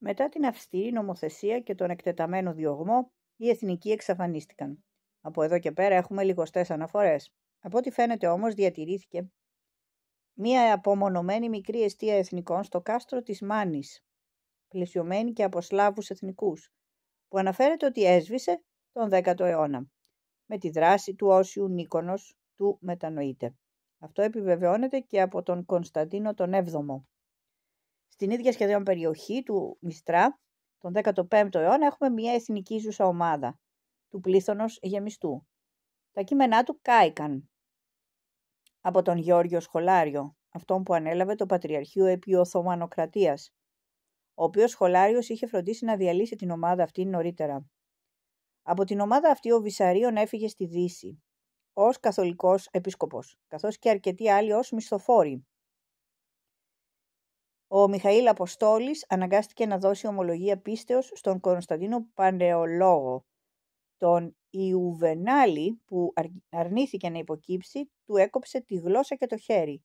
Μετά την αυστηρή νομοθεσία και τον εκτεταμένο διωγμό, οι εθνικοί εξαφανίστηκαν. Από εδώ και πέρα έχουμε λιγοστές αναφορές. Από ό,τι φαίνεται όμως διατηρήθηκε μία απομονωμένη μικρή αιστεία εθνικών στο κάστρο της Μάνης, πλαισιωμένη και από Σλάβους εθνικούς, που αναφέρεται ότι έσβησε τον 10ο αιώνα, με τη δράση του Όσιου Νίκονος του μετανοείται. Αυτό επιβεβαιώνεται και από τον Κωνσταντίνο τον 7ο στην ίδια σχεδόν περιοχή του Μιστρά, τον 15ο αιώνα, έχουμε μια εθνική ζούσα ομάδα του πλήθωνος γεμιστού. Τα κείμενά του κάηκαν από τον Γεώργιο Σχολάριο, αυτόν που ανέλαβε το Πατριαρχείο επί Οθωμανοκρατίας, ο οποίος Σχολάριος είχε φροντίσει πληθωνο γεμιστου διαλύσει την ομάδα τον γιωργιο νωρίτερα. Από την ομάδα ο οποιο σχολαριο ειχε φροντισει να διαλυσει την ομαδα αυτη έφυγε στη Δύση, ως καθολικός επίσκοπος, καθώς και αρκετοί άλλοι ως μισθοφόροι. Ο Μιχαήλ Αποστόλης αναγκάστηκε να δώσει ομολογία πίστεως στον Κωνσταντίνο Πανεολόγο, τον Ιουβενάλη που αρνήθηκε να υποκύψει, του έκοψε τη γλώσσα και το χέρι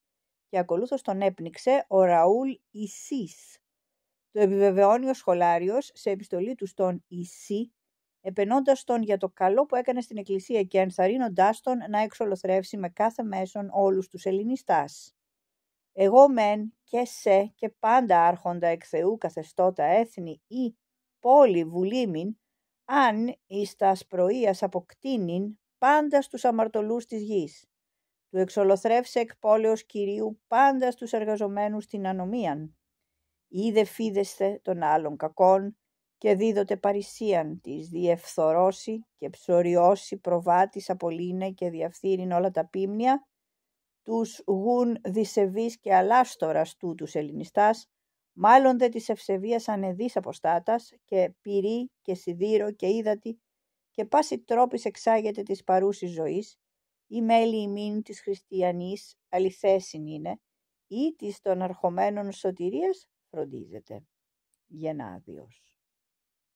και ακολούθως τον έπνιξε ο Ραούλ Ισής. Το επιβεβαιώνει ο σχολάριος σε επιστολή του στον Ισή, επενώντας τον για το καλό που έκανε στην Εκκλησία και ενθαρρύνοντάς τον να εξολοθρεύσει με κάθε μέσον όλους τους ελληνιστάς εγώ μεν και σε και πάντα άρχοντα εκ Θεού καθεστώτα έθνη ή πόλη βουλήμην, αν εις τα ασπροείας αποκτήνην πάντα στους αμαρτωλούς της γης. Του εξολοθρεύσε εκ πόλεως Κυρίου πάντα στους εργαζομένους την ανομίαν. Είδε φίδεστε των άλλων κακών και δίδοτε παρησίαν της διευθορώσει και ψωριώσει προβάτης απολύνε και διαφθείριν όλα τα πίμνια τους γουν δισεβείς και αλάστορας τους ελληνιστάς, δε της ευσεβίας ανεδής αποστάτας και πυρή και σιδήρο και ύδατη και πάση τρόπης εξάγεται της παρούσης ζωής, ή μέλη ημίν της χριστιανής αληθέσιν είναι, ή της των αρχομένων σωτηρίας φροντίζεται. Γενάδιος.